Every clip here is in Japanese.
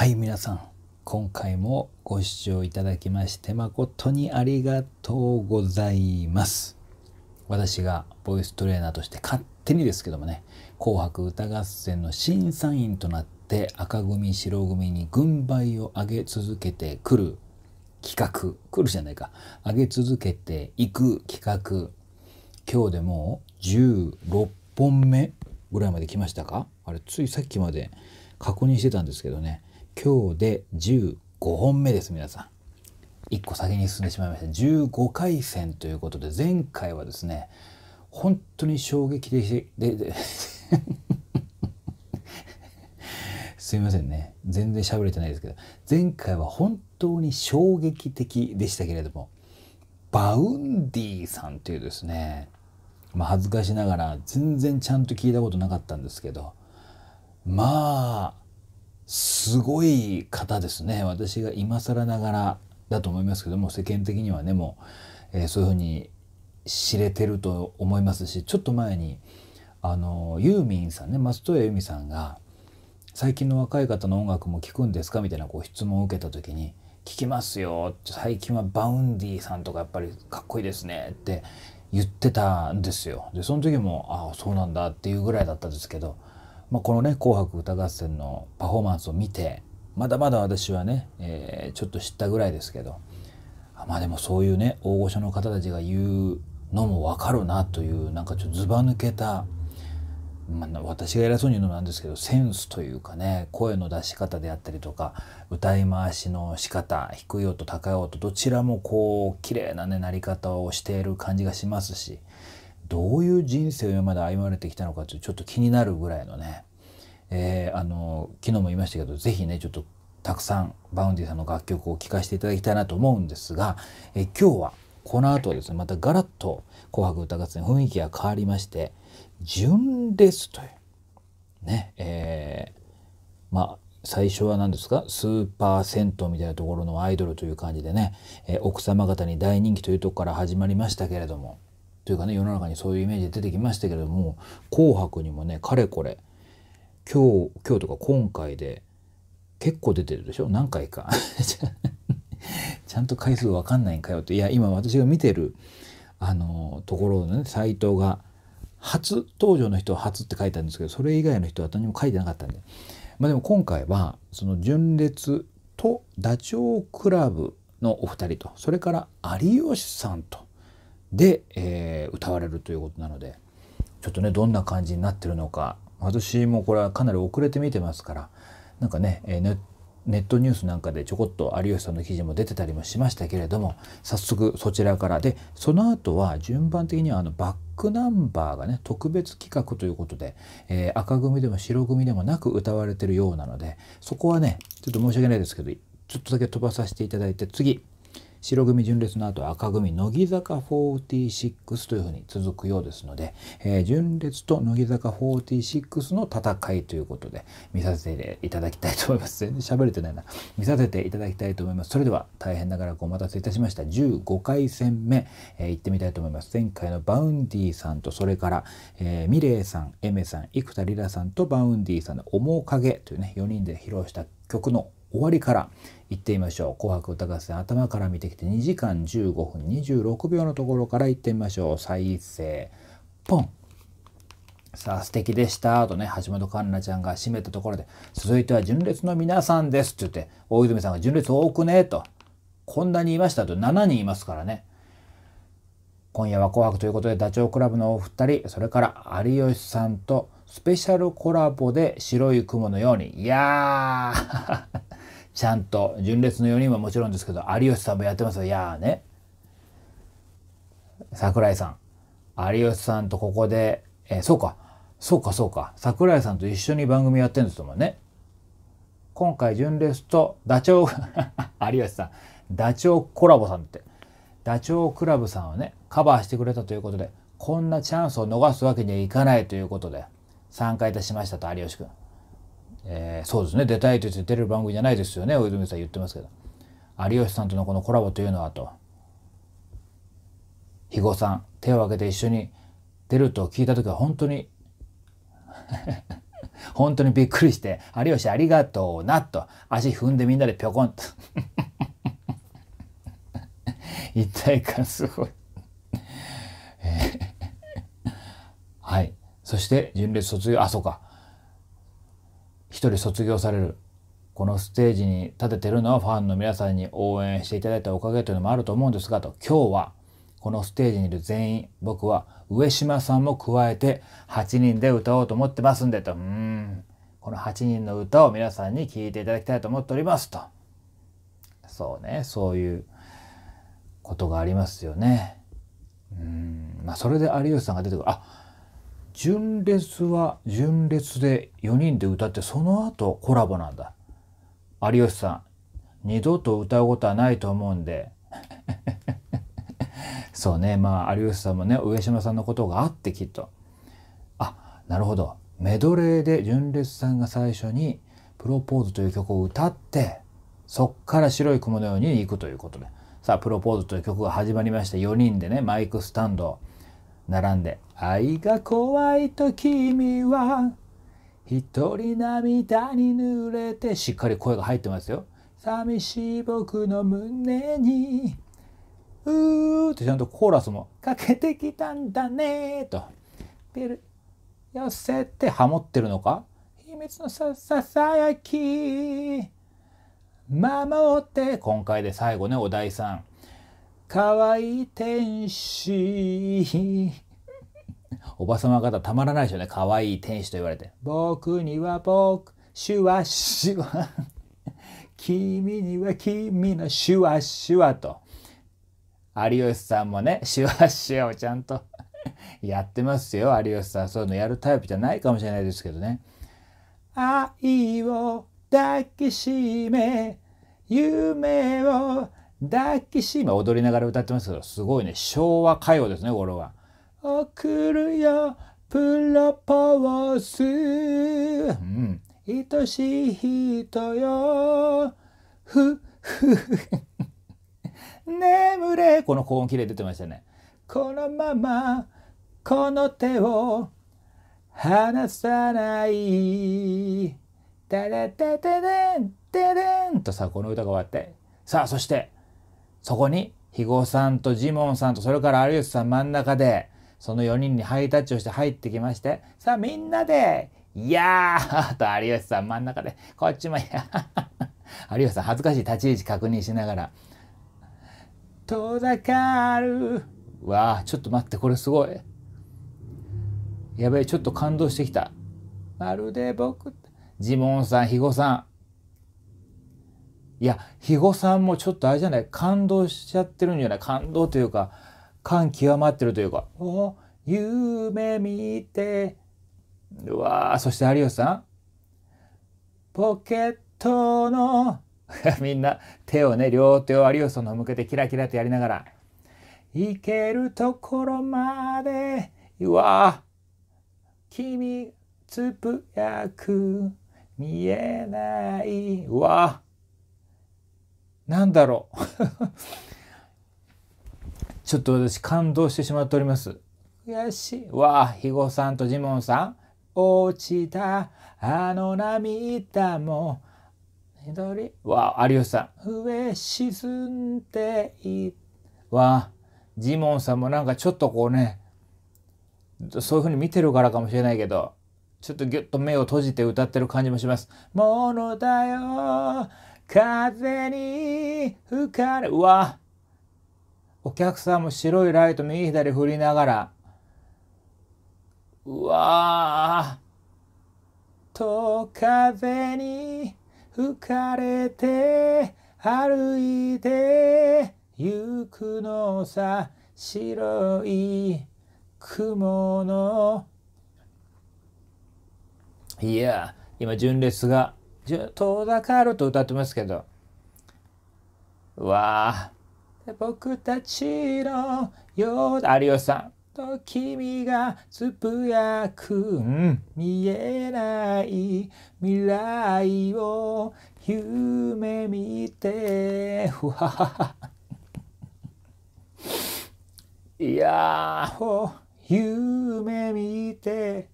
はい皆さん今回もご視聴いただきまして誠にありがとうございます私がボイストレーナーとして勝手にですけどもね「紅白歌合戦」の審査員となって赤組白組に軍配を上げ続けてくる企画来るじゃないか上げ続けていく企画今日でもう16本目ぐらいまで来ましたかあれついさっきまで確認してたんですけどね今日で15本目です皆さん1個先に進んでしまいました15回戦ということで前回はですね本当に衝撃的でで すいませんね全然喋れてないですけど前回は本当に衝撃的でしたけれどもバウンディさんというですねまあ恥ずかしながら全然ちゃんと聞いたことなかったんですけどまあすごい方ですね私が今更ながらだと思いますけども世間的にはねもう、えー、そういうふうに知れてると思いますしちょっと前にあのユーミンさんね松任谷由実さんが「最近の若い方の音楽も聴くんですか?」みたいなこう質問を受けた時に「聴きますよ」最近はバウンディさんとかやっぱりかっこいいですね」って言ってたんですよ。でその時も「ああそうなんだ」っていうぐらいだったんですけどまあ、このね「紅白歌合戦」のパフォーマンスを見てまだまだ私はね、えー、ちょっと知ったぐらいですけどまあでもそういうね大御所の方たちが言うのも分かるなというなんかちょっとずば抜けた、まあ、私が偉そうに言うのなんですけどセンスというかね声の出し方であったりとか歌い回しの仕方低い音高い音どちらもこう綺麗なねなり方をしている感じがしますしどういう人生を今まで歩まれてきたのかってちょっと気になるぐらいのね、えー、あの昨日も言いましたけど是非ねちょっとたくさんバウンディさんの楽曲を聴かせていただきたいなと思うんですが、えー、今日はこの後はですねまたガラッと「紅白歌合戦」雰囲気が変わりまして「純です」というねえー、まあ最初は何ですかスーパー銭湯みたいなところのアイドルという感じでね、えー、奥様方に大人気というとこから始まりましたけれどもというかね世の中にそういうイメージ出てきましたけれども「紅白」にもねかれこれ今日今日とか今回で結構出てるでしょ何回か ちゃんと回数わかんないんかよっていや今私が見てるあのところのねサイトが初登場の人は初って書いてあるんですけどそれ以外の人は何も書いてなかったんでまあでも今回はその純烈とダチョウ倶楽部のお二人とそれから有吉さんとで、えー、歌われるということなのでちょっとねどんな感じになってるのか私もこれはかなり遅れて見てますからなんかね、えー、ネットニュースなんかでちょこっと有吉さんの記事も出てたりもしましたけれども早速そちらからでその後は順番的にはあのバックナンバーがね特別企画ということで、えー、赤組でも白組でもなく歌われてるようなのでそこはねちょっと申し訳ないですけどちょっとだけ飛ばさせていただいて次白組純烈の後赤組乃木坂46というふうに続くようですので、えー、純烈と乃木坂46の戦いということで見させていただきたいと思います。全然喋れてないな。見させていただきたいと思います。それでは大変長らくお待たせいたしました。15回戦目、えー、行ってみたいと思います。前回のバウンディさんとそれから、えー、ミレイさん、エメさん、生田リラさんとバウンディさんの面影というね、4人で披露した曲の終わりから、行ってみましょう。紅白歌合戦頭から見てきて2時間15分26秒のところから行ってみましょう。再生。ポンさあ素敵でしたとね橋本環奈ちゃんが締めたところで続いては純烈の皆さんですって言って大泉さんが純烈多くねとこんなにいましたと7人いますからね今夜は「紅白」ということでダチョウ倶楽部のお二人それから有吉さんとスペシャルコラボで「白い雲のように」いやーちゃんと純烈の4人はもちろんですけど有吉さんもやってますよいやーね桜井さん有吉さんとここで、えー、そうかそうかそうか桜井さんと一緒に番組やってるんですもんね今回純烈とダチョウ 有吉さんダチョウコラボさんってダチョウクラブさんをねカバーしてくれたということでこんなチャンスを逃すわけにはいかないということで参加いたしましたと有吉くんえー、そうですね出たいと言って出る番組じゃないですよね大泉さん言ってますけど有吉さんとのこのコラボというのはと肥後さん手を挙げて一緒に出ると聞いた時は本当に 本当にびっくりして「有吉ありがとうな」と足踏んでみんなでぴょこんと 一体感すごいはいそして純烈卒業あそうか人卒業されるこのステージに立ててるのはファンの皆さんに応援していただいたおかげというのもあると思うんですがと今日はこのステージにいる全員僕は上島さんも加えて8人で歌おうと思ってますんでとうんこの8人の歌を皆さんに聴いていただきたいと思っておりますとそうねそういうことがありますよねうんまあそれで有吉さんが出てくるあ純烈は純烈で4人で歌ってその後コラボなんだ有吉さん二度と歌うことはないと思うんで そうねまあ有吉さんもね上島さんのことがあってきっとあなるほどメドレーで純烈さんが最初に「プロポーズ」という曲を歌ってそっから「白い雲のように」行くということでさあ「プロポーズ」という曲が始まりまして4人でねマイクスタンド並んで愛が怖いと君は一人涙に濡れてしっかり声が入ってますよ寂しい僕の胸にうーってちゃんとコーラスもかけてきたんだねとピル寄せてハモってるのか秘密のさささやき守って今回で最後ねお題さん可愛い天使 おばさま方たまらないでしょうね可愛い天使と言われて僕には僕シュワシュワ 君には君のシュワシュワと有吉さんもねシュワシュワをちゃんと やってますよ有吉さんそういうのやるタイプじゃないかもしれないですけどね愛を抱きしめ夢をダーキシーマ踊りながら歌ってますけど、すごいね、昭和歌謡ですね、これは。あくるよ、プロポーズ。うん、愛しい人よ、ふ、ふ、ふ。眠れ、この高音綺麗出てましたね。このまま、この手を、離さない、タラタタデン、テデンとさ、この歌が終わって。さあ、そして、そこに肥後さんとジモンさんとそれから有吉さん真ん中でその4人にハイタッチをして入ってきましてさあみんなで「いやー」と有吉さん真ん中でこっちも「い や有吉さん恥ずかしい立ち位置確認しながら「遠ざかる」わあちょっと待ってこれすごいやべえちょっと感動してきたまるで僕ジモンさん肥後さんいや肥後さんもちょっとあれじゃない感動しちゃってるんじゃない感動というか感極まってるというか「お夢見て」うわーそして有吉さん「ポケットの」みんな手をね両手を有吉さんの向けてキラキラとやりながら「行けるところまで」うわ君つぶやく見えない」うわなんだろう ちょっと私感動してしまっております。悔しい。わあ、肥後さんとジモンさん。落ちたあの涙も緑。わあ、有吉さん。上沈んでいわあ、ジモンさんもなんかちょっとこうね、そういう風に見てるからかもしれないけど、ちょっとぎゅっと目を閉じて歌ってる感じもします。ものだよ風に吹かれわ。お客さんも白いライト右左振りながらうわと風に吹かれて歩いてゆくのさ白い雲のいや今純烈が遠ざかると歌ってますけど。わあ。僕たちのようだ。有吉さん。と君がつぶやく、うん、見えない未来を夢見て。いやー、夢見て。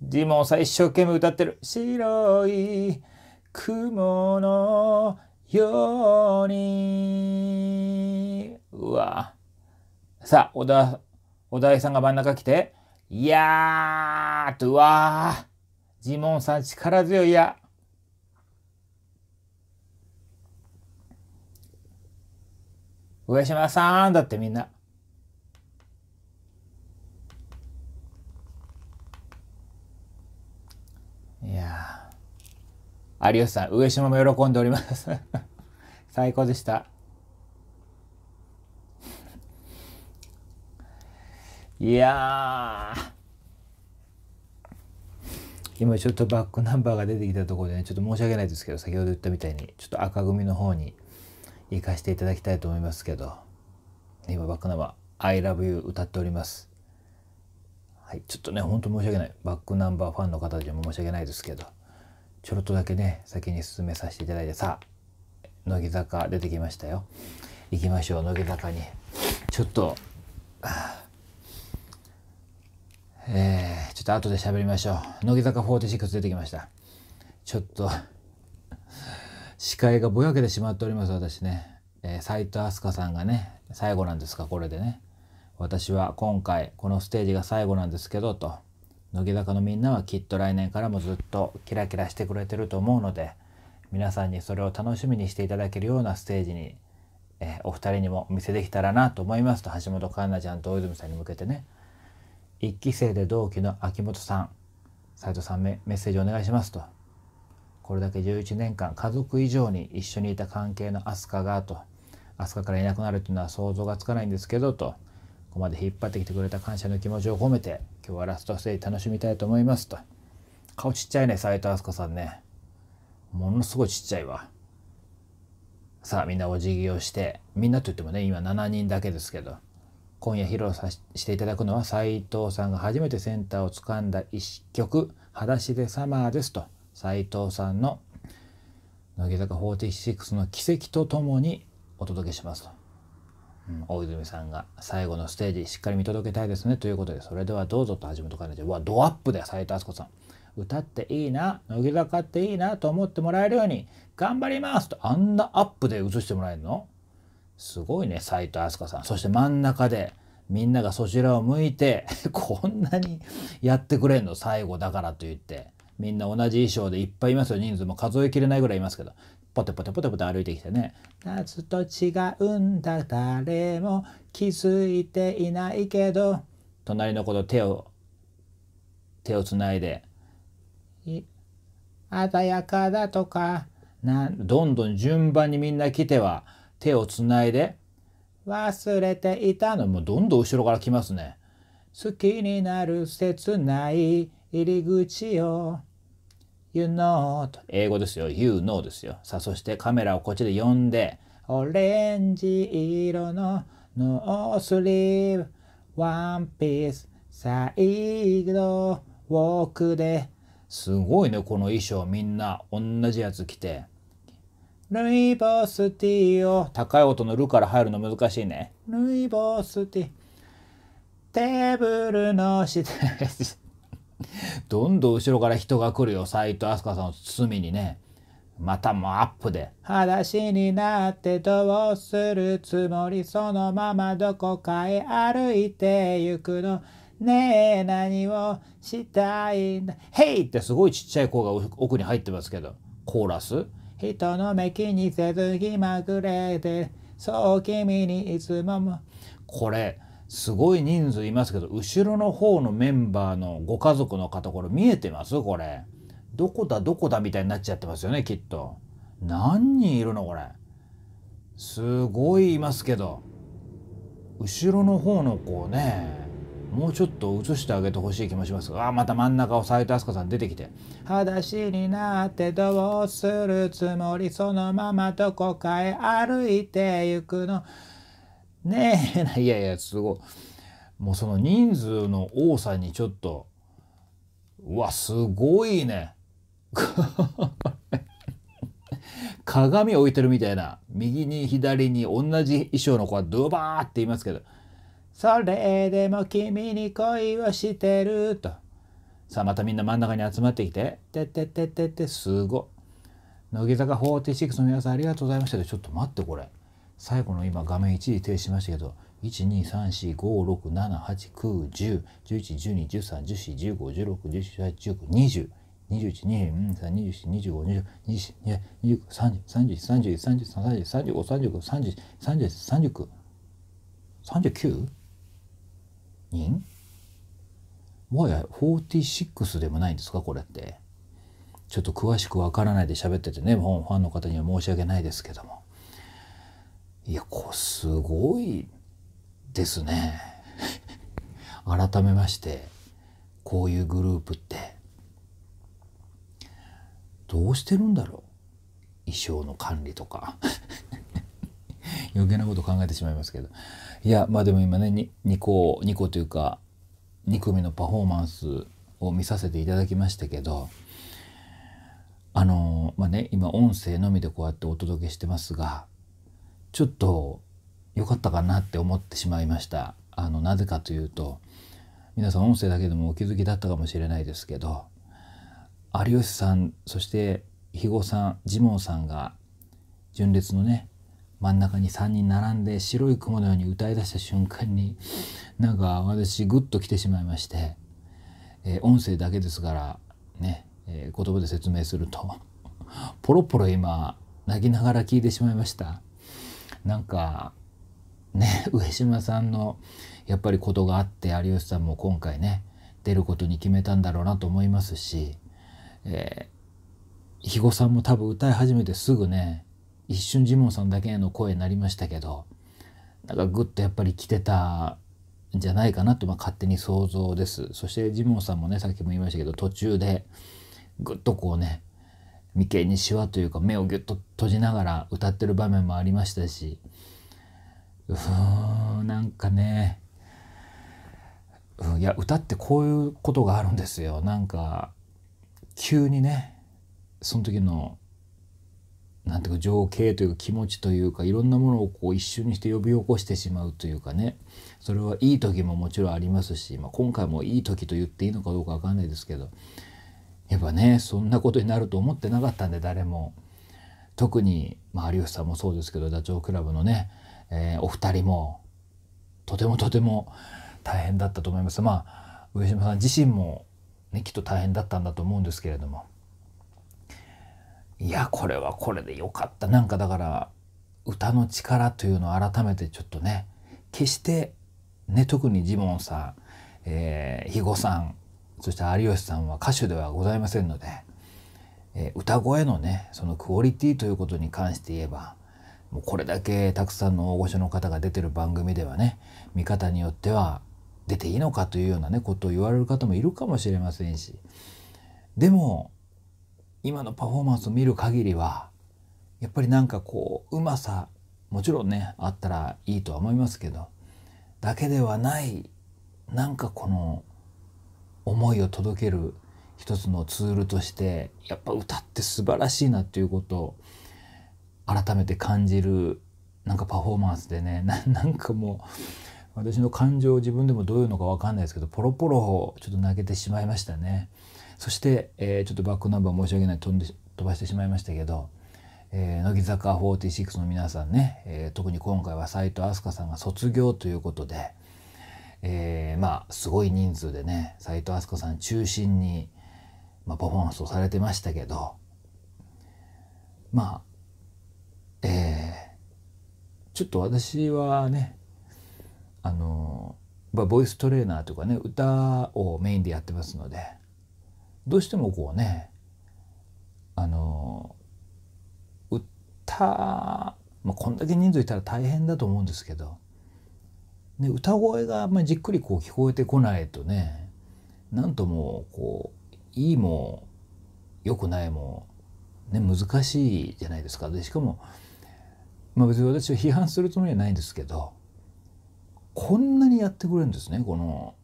ジモンさん一生懸命歌ってる。白い雲のように。うわ。さあ、小田、小田井さんが真ん中来て、いやーと、うわー。ジモンさん力強いや。上島さんだってみんな。いや有吉さん、上島も喜んでおります 最高でした。いや今ちょっとバックナンバーが出てきたところでね、ちょっと申し訳ないですけど、先ほど言ったみたいに、ちょっと赤組の方に行かせていただきたいと思いますけど、今バックナンバー、I love you 歌っております。はい、ちょっとね、ほんと申し訳ない。バックナンバーファンの方でも申し訳ないですけど。ちょろっとだけね先に進めさせていただいてさあ乃木坂出てきましたよ行きましょう乃木坂にちょっとえー、ちょっと後で喋りましょう乃木坂46出てきましたちょっと視界がぼやけてしまっております私ねえー、斎藤飛鳥さんがね最後なんですかこれでね私は今回このステージが最後なんですけどと乃木坂のみんなはきっと来年からもずっとキラキラしてくれてると思うので皆さんにそれを楽しみにしていただけるようなステージに、えお二人にもお見せできたらなと思いますと橋本環奈ちゃんと大泉さんに向けてね1期生で同期の秋元さん斉藤さんメッセージお願いしますとこれだけ11年間家族以上に一緒にいた関係の飛鳥がと飛鳥からいなくなるっていうのは想像がつかないんですけどとここまで引っ張ってきてくれた感謝の気持ちを込めて今日はラストステージ楽しみたいと思いますと顔ちっちゃいね斉藤飛鳥さんねものすごいちっちゃいわさあみんなお辞儀をしてみんなといってもね今7人だけですけど今夜披露さしていただくのは斉藤さんが初めてセンターをつかんだ一曲「裸足でサマーです」と斉藤さんの乃木坂46の奇跡とともにお届けしますと。うん、大泉さんが最後のステージしっかり見届けたいですねということでそれではどうぞと始めとかれてうわドアップで斉藤敦子さん歌っていいな乃木坂っていいなと思ってもらえるように頑張りますとあんなアップで映してもらえるのすごいね斉藤飛鳥さんそして真ん中でみんながそちらを向いて こんなにやってくれんの最後だからと言ってみんな同じ衣装でいっぱいいますよ人数も数えきれないぐらいいますけどポテポテポテポテ歩いてきてね「夏と違うんだ誰も気づいていないけど」隣の子と手を手をつないでい「鮮やかだ」とかなどんどん順番にみんな来ては手をつないで「忘れていたの」もうどんどん後ろから来ますね。好きになる切ない入り口を You know と英語ですよ。You know ですよ。さあ、そしてカメラをこっちで呼んで、オレンジ色のノースリーブ、ワンピース、サイド、ウォークで。すごいね、この衣装みんな同じやつ着て。ルイボスティーを高い音のルから入るの難しいね。ルイボスティー。テーブルの下どんどん後ろから人が来るよ斎藤飛鳥さんを包みにねまたもアップで「裸足になってどうするつもりそのままどこかへ歩いてゆくの」ねえ何をしたいんだ「ヘイ!」ってすごいちっちゃい子が奥に入ってますけどコーラス人の目気にせず気まぐれでそう君にいつももこれすごい人数いますけど、後ろの方のメンバーのご家族の方、これ見えてますこれ。どこだどこだみたいになっちゃってますよね、きっと。何人いるのこれ。すごいいますけど。後ろの方の子をね、もうちょっと映してあげてほしい気もしますが、あ、また真ん中を斎藤飛鳥さん出てきて。裸足になってどうするつもりそのままどこかへ歩いてゆくの。ねえ、いやいや、すごい。もうその人数の多さにちょっと、うわ、すごいね。鏡置いてるみたいな右に左に同じ衣装の子はドバーって言いますけど「それでも君に恋をしてる」とさあまたみんな真ん中に集まってきて「てててててすごい」「乃木坂46の皆さんありがとうございました」ちょっと待ってこれ最後の今画面一時停止しましたけど1 2 3 4 5 6 7 8 9 1 0 1 1 1 2 1 3 1 4 1 5 1 6 1 7 1 9 2 0 2 1 2 2 2 3 2 3 4 3 4 3 4 3 9人もはや46でもないんですかこれって。ちょっと詳しくわからないで喋っててね、ファンの方には申し訳ないですけども。いや、こすごいですね。改めまして、こういうグループって、どうしてるんだろう衣装の管理とか。余計なこと考えてしまいますけど。いや、まあでも今ね、2個、2個というか、2組のパフォーマンスを見させていただきましたけど、あのまあね、今音声のみでこうやってお届けしてますが、ちょっと良かったかなって思ってしまいました。あの、なぜかというと、皆さん音声だけでもお気づきだったかもしれないですけど、有吉さん、そして肥後さん、ジモンさんが、純烈のね、真ん中に3人並んで白い雲のように歌い出した瞬間に、なんか私グッと来てしまいまして、えー、音声だけですから、ね、えー、言葉で説明すると、ポロポロ今、泣きながら聞いてしまいました。なんかね 上島さんのやっぱりことがあって有吉さんも今回ね出ることに決めたんだろうなと思いますし、えー、肥後さんも多分歌い始めてすぐね一瞬ジモンさんだけの声になりましたけどなんかぐっとやっぱり来てたんじゃないかなとまあ勝手に想像ですそしてジモンさんもねさっきも言いましたけど途中でぐっとこうね眉間にしわというか目をぎゅっと閉じながら歌ってる場面もありましたしうーんなんかねいや歌ってこういうことがあるんですよなんか急にねその時のなんていうか情景というか気持ちというかいろんなものをこう一瞬にして呼び起こしてしまうというかねそれはいい時ももちろんありますし、まあ、今回もいい時と言っていいのかどうか分かんないですけどやっぱねそんなことになると思ってなかったんで誰も特に、まあ、有吉さんもそうですけどダチョウ倶楽部のね、えー、お二人もとてもとても大変だったと思います。まあ上島さん自身も、ね、きっと大変だったんだと思うんですけれどもいやこれはこれでよかったなんかだから歌の力というのを改めてちょっとね決してね特にジモンさん、えー、肥後さんそして有吉さんは歌手ではございませんので、えー、歌声のねそのクオリティということに関して言えばもうこれだけたくさんの大御所の方が出てる番組ではね見方によっては出ていいのかというようなねことを言われる方もいるかもしれませんしでも今のパフォーマンスを見る限りはやっぱりなんかこううまさもちろんねあったらいいとは思いますけどだけではないなんかこの思いを届ける一つのツールとしてやっぱ歌って素晴らしいなっていうことを改めて感じるなんかパフォーマンスでね なんかもう私の感情自分でもどういうのか分かんないですけどポロポロちょっと泣けてしまいましたねそして、えー、ちょっとバックナンバー申し訳ない飛んで飛ばしてしまいましたけど、えー、乃木坂46の皆さんね、えー、特に今回は斎藤飛鳥さんが卒業ということでえー、まあすごい人数でね斎藤飛鳥さん中心に、まあ、パフォーマンスをされてましたけどまあえー、ちょっと私はねあのまあ、ボイストレーナーとかね歌をメインでやってますのでどうしてもこうねあの歌、まあ、こんだけ人数いたら大変だと思うんですけどで歌声があんまりじっくりこう聞こえてこないとねなんともこういいも良くないも、ね、難しいじゃないですか。でしかも、まあ、別に私は批判するつもりはないんですけどこんなにやってくれるんですねこの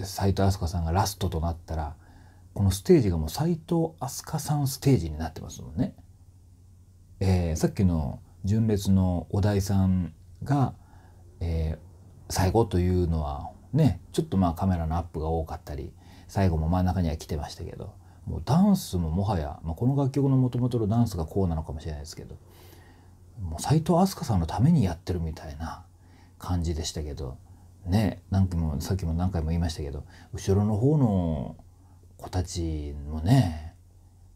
斎藤飛鳥さんがラストとなったらこのステージがもう斎藤飛鳥さんステージになってますもんね。えー、さっきの純烈のお題さんが、えー、最後というのはねちょっとまあカメラのアップが多かったり最後も真ん中には来てましたけどもうダンスももはや、まあ、この楽曲のもともとのダンスがこうなのかもしれないですけどもう斎藤飛鳥さんのためにやってるみたいな感じでしたけどねんかもさっきも何回も言いましたけど後ろの方の子たちもね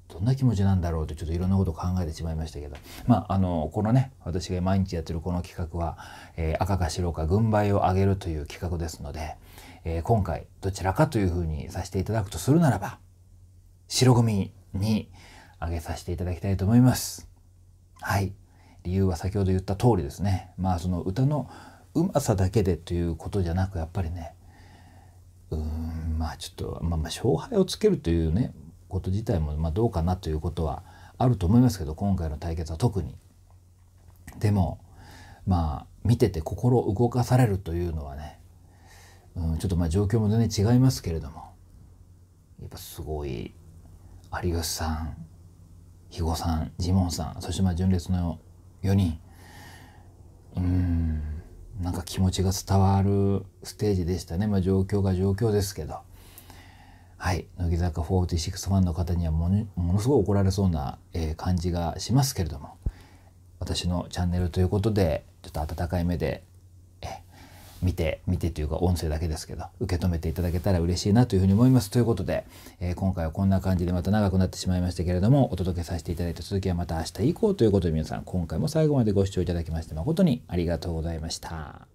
どんな気持ちなんだろうとちょっといろんなことを考えてしまいましたけど、まあ、あのこのね私が毎日やってるこの企画は、えー、赤か白か軍配を上げるという企画ですので、えー、今回どちらかというふうにさせていただくとするならば白組に上げさせていただきたいと思います。はい理由は先ほど言った通りですね。まあその歌のうまさだけでということじゃなくやっぱりねうんまあちょっと、まあ、まあ勝敗をつけるというねこと自体もまどうかなということはあると思いますけど今回の対決は特に。でもまあ見てて心動かされるというのはね、うん、ちょっとまあ状況も全然違いますけれどもやっぱすごい有吉さん肥後さんジモンさんそしてまあ純烈の4人うんなんか気持ちが伝わるステージでしたねまあ状況が状況ですけど。はい、乃木坂46ファンの方にはものものすごい怒られそうな、えー、感じがしますけれども私のチャンネルということでちょっと温かい目で見て見てというか音声だけですけど受け止めていただけたら嬉しいなというふうに思いますということで、えー、今回はこんな感じでまた長くなってしまいましたけれどもお届けさせていただいた続きはまた明日以降ということで皆さん今回も最後までご視聴いただきまして誠にありがとうございました。